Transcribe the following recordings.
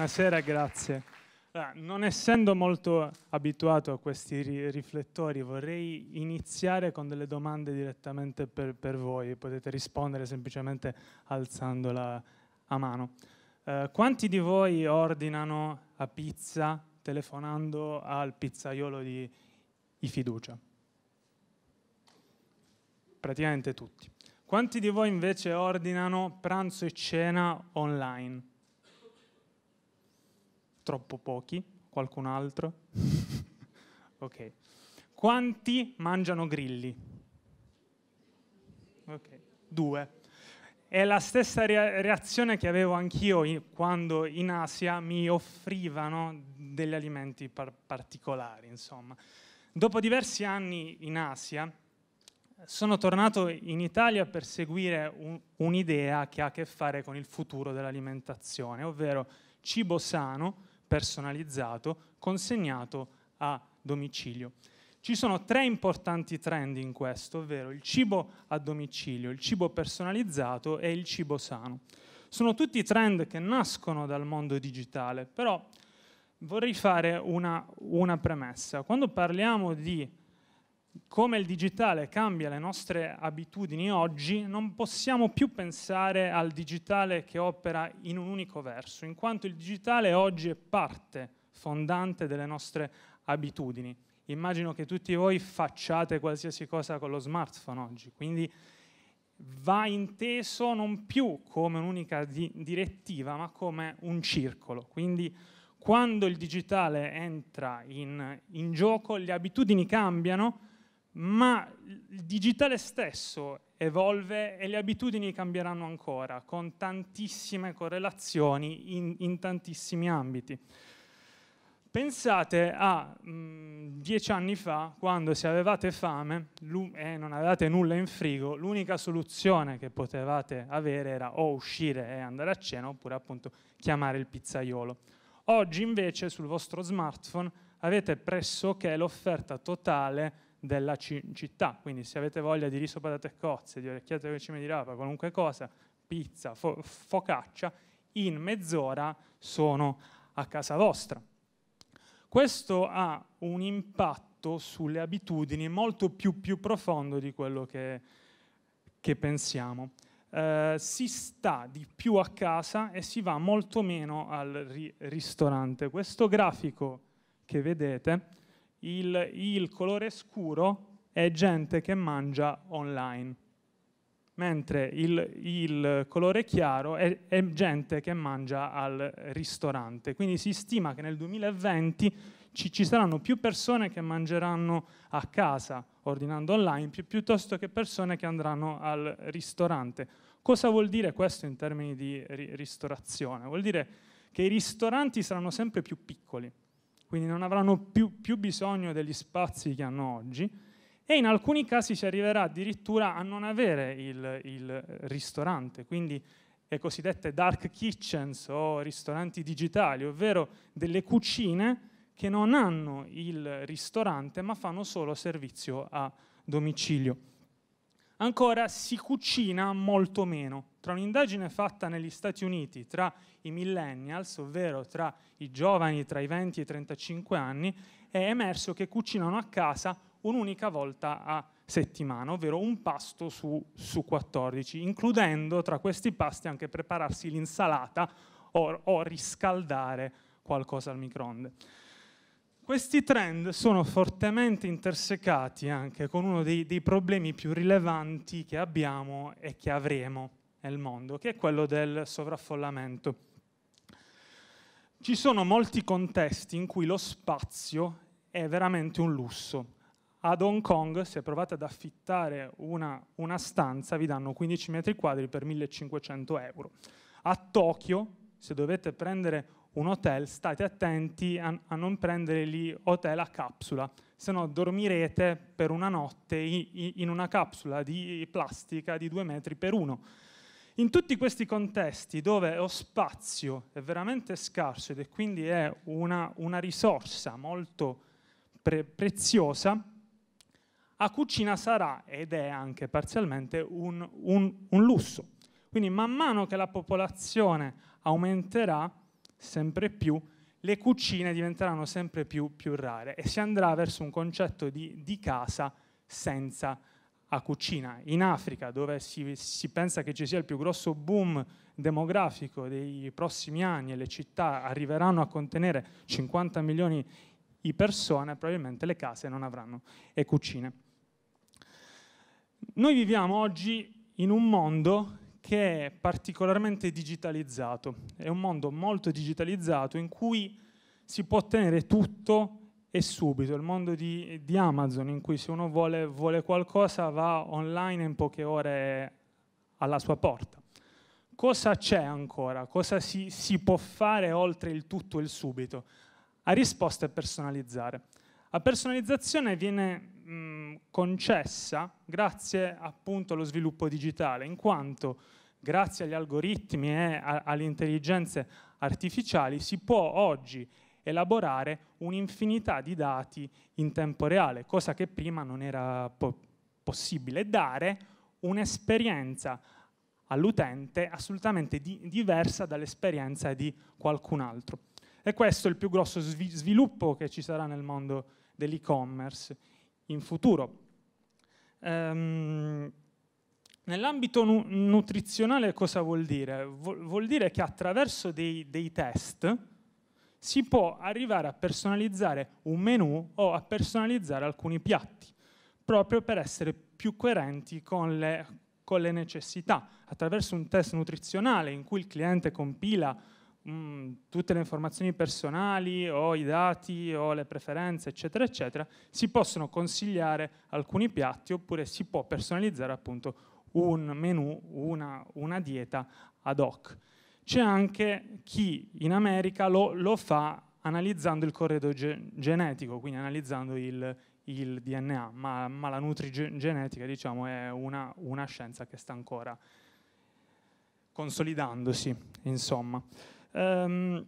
Buonasera, grazie. Non essendo molto abituato a questi riflettori, vorrei iniziare con delle domande direttamente per, per voi. Potete rispondere semplicemente alzandola a mano. Eh, quanti di voi ordinano a pizza telefonando al pizzaiolo di I Fiducia? Praticamente tutti. Quanti di voi invece ordinano pranzo e cena online? Troppo pochi? Qualcun altro? ok. Quanti mangiano grilli? Ok, due. È la stessa reazione che avevo anch'io quando in Asia mi offrivano degli alimenti par particolari, insomma. Dopo diversi anni in Asia, sono tornato in Italia per seguire un'idea che ha a che fare con il futuro dell'alimentazione, ovvero cibo sano personalizzato consegnato a domicilio. Ci sono tre importanti trend in questo, ovvero il cibo a domicilio, il cibo personalizzato e il cibo sano. Sono tutti trend che nascono dal mondo digitale, però vorrei fare una, una premessa. Quando parliamo di come il digitale cambia le nostre abitudini oggi, non possiamo più pensare al digitale che opera in un unico verso, in quanto il digitale oggi è parte fondante delle nostre abitudini. Immagino che tutti voi facciate qualsiasi cosa con lo smartphone oggi, quindi va inteso non più come un'unica di- direttiva, ma come un circolo. Quindi quando il digitale entra in, in gioco, le abitudini cambiano, ma il digitale stesso evolve e le abitudini cambieranno ancora, con tantissime correlazioni in, in tantissimi ambiti. Pensate a mh, mm, dieci anni fa, quando se avevate fame e eh, non avevate nulla in frigo, l'unica soluzione che potevate avere era o uscire e andare a cena oppure appunto chiamare il pizzaiolo. Oggi invece sul vostro smartphone avete pressoché l'offerta totale della città. Quindi se avete voglia di riso, patate e cozze, di orecchiette con cime di rapa, qualunque cosa, pizza, fo- focaccia, in mezz'ora sono a casa vostra. Questo ha un impatto sulle abitudini molto più, più profondo di quello che, che pensiamo. Eh, si sta di più a casa e si va molto meno al ri- ristorante. Questo grafico che vedete il, il colore scuro è gente che mangia online, mentre il, il colore chiaro è, è gente che mangia al ristorante. Quindi si stima che nel 2020 ci, ci, saranno più persone che mangeranno a casa ordinando online pi piuttosto che persone che andranno al ristorante. Cosa vuol dire questo in termini di ri ristorazione? Vuol dire che i ristoranti saranno sempre più piccoli quindi non avranno più, più bisogno degli spazi che hanno oggi e in alcuni casi si arriverà addirittura a non avere il, il ristorante, quindi le cosiddette dark kitchens o ristoranti digitali, ovvero delle cucine che non hanno il ristorante ma fanno solo servizio a domicilio. Ancora si cucina molto meno tra un'indagine fatta negli Stati Uniti tra i millennials, ovvero tra i giovani tra i 20 e i 35 anni, è emerso che cucinano a casa un'unica volta a settimana, ovvero un pasto su, su 14, includendo tra questi pasti anche prepararsi l'insalata o, o riscaldare qualcosa al microonde. Questi trend sono fortemente intersecati anche con uno dei, dei problemi più rilevanti che abbiamo e che avremo, nel mondo, che è quello del sovraffollamento. Ci sono molti contesti in cui lo spazio è veramente un lusso. Ad Hong Kong, se provate ad affittare una, una stanza, vi danno 15 metri quadri per 1500 euro. A Tokyo, se dovete prendere un hotel, state attenti a, a non prendere lì hotel a capsula, se no dormirete per una notte in, in una capsula di plastica di 2 metri per 1 in tutti questi contesti dove lo spazio è veramente scarso ed è quindi è una, una risorsa molto pre- preziosa, la cucina sarà ed è anche parzialmente un, un, un lusso. Quindi man mano che la popolazione aumenterà sempre più, le cucine diventeranno sempre più, più rare e si andrà verso un concetto di, di casa senza a cucina. In Africa, dove si, si, pensa che ci sia il più grosso boom demografico dei prossimi anni e le città arriveranno a contenere 50 milioni di persone, probabilmente le case non avranno e cucine. Noi viviamo oggi in un mondo che è particolarmente digitalizzato, è un mondo molto digitalizzato in cui si può ottenere tutto e subito, il mondo di, di Amazon in cui se uno vuole, vuole qualcosa va online in poche ore alla sua porta cosa c'è ancora, cosa si, si, può fare oltre il tutto e il subito. La risposta è personalizzare. La personalizzazione viene mh, concessa grazie appunto allo sviluppo digitale, in quanto grazie agli algoritmi e a, alle intelligenze artificiali si può oggi elaborare un'infinità di dati in tempo reale, cosa che prima non era po possibile, dare un'esperienza all'utente assolutamente di diversa dall'esperienza di qualcun altro. E questo è il più grosso sviluppo che ci sarà nel mondo dell'e-commerce in futuro. Ehm, Nell'ambito nu nutrizionale cosa vuol dire? Vu vuol dire che attraverso dei, dei test si può arrivare a personalizzare un menu o a personalizzare alcuni piatti, proprio per essere più coerenti con le, con le necessità, attraverso un test nutrizionale in cui il cliente compila mh, mm, tutte le informazioni personali o i dati o le preferenze, eccetera, eccetera, si possono consigliare alcuni piatti oppure si può personalizzare appunto un menu, una, una dieta ad hoc c'è anche chi in America lo, lo fa analizzando il corredo ge genetico, quindi analizzando il, il DNA, ma, ma la nutrigenetica diciamo, è una, una, scienza che sta ancora consolidandosi, insomma. Um,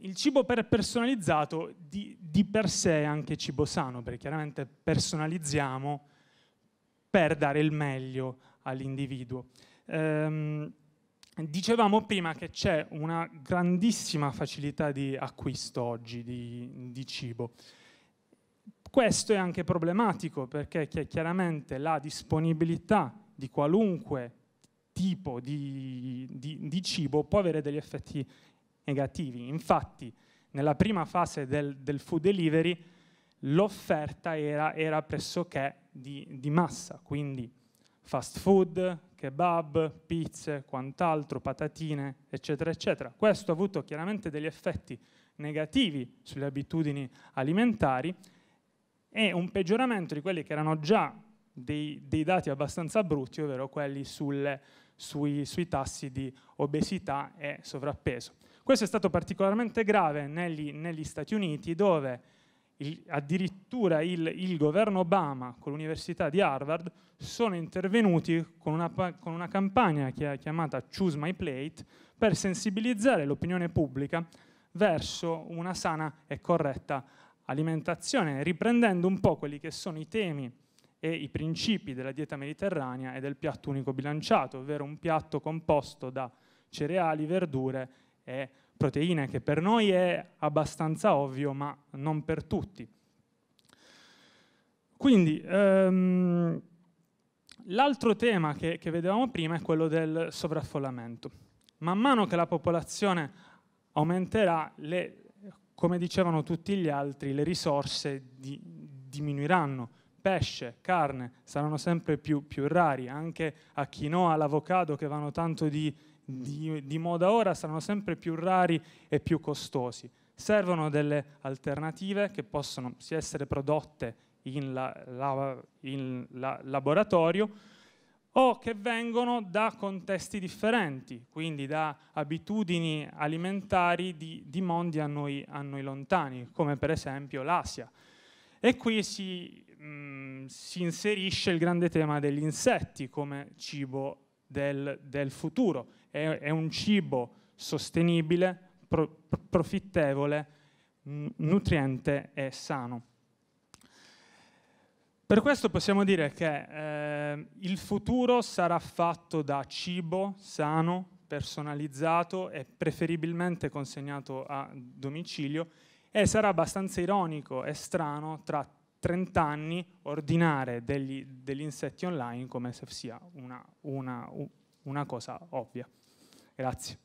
il cibo per personalizzato di, di, per sé è anche cibo sano, perché chiaramente personalizziamo per dare il meglio all'individuo. Um, Dicevamo prima che c'è una grandissima facilità di acquisto oggi di, di cibo. Questo è anche problematico perché chiaramente la disponibilità di qualunque tipo di, di, di, cibo può avere degli effetti negativi. Infatti, nella prima fase del, del food delivery l'offerta era, era pressoché di, di, massa, quindi fast food, kebab, pizze, quant'altro, patatine, eccetera, eccetera. Questo ha avuto chiaramente degli effetti negativi sulle abitudini alimentari e un peggioramento di quelli che erano già dei, dei dati abbastanza brutti, ovvero quelli sulle, sui, sui tassi di obesità e sovrappeso. Questo è stato particolarmente grave negli, negli Stati Uniti dove il, addirittura il, il, governo Obama con l'Università di Harvard sono intervenuti con una, con una campagna chiamata Choose My Plate per sensibilizzare l'opinione pubblica verso una sana e corretta alimentazione, riprendendo un po' quelli che sono i temi e i principi della dieta mediterranea e del piatto unico bilanciato, ovvero un piatto composto da cereali, verdure e proteine, che per noi è abbastanza ovvio, ma non per tutti. Quindi ehm, l'altro tema che, che vedevamo prima è quello del sovraffollamento. Man mano che la popolazione aumenterà, le, come dicevano tutti gli altri, le risorse di, diminuiranno. Pesce, carne saranno sempre più, più rari, anche a quinoa, all'avocado che vanno tanto di Mm. di, di moda ora saranno sempre più rari e più costosi. Servono delle alternative che possono sia essere prodotte in, la, la, in la, laboratorio o che vengono da contesti differenti, quindi da abitudini alimentari di, di mondi a noi, a noi, lontani, come per esempio l'Asia. E qui si, mh, mm, si inserisce il grande tema degli insetti come cibo del, del futuro, è, è, un cibo sostenibile, pro, profittevole, nutriente e sano. Per questo possiamo dire che eh, il futuro sarà fatto da cibo sano, personalizzato e preferibilmente consegnato a domicilio e sarà abbastanza ironico e strano tra 30 anni ordinare degli, degli insetti online come se sia una, una, una cosa ovvia. Grazie.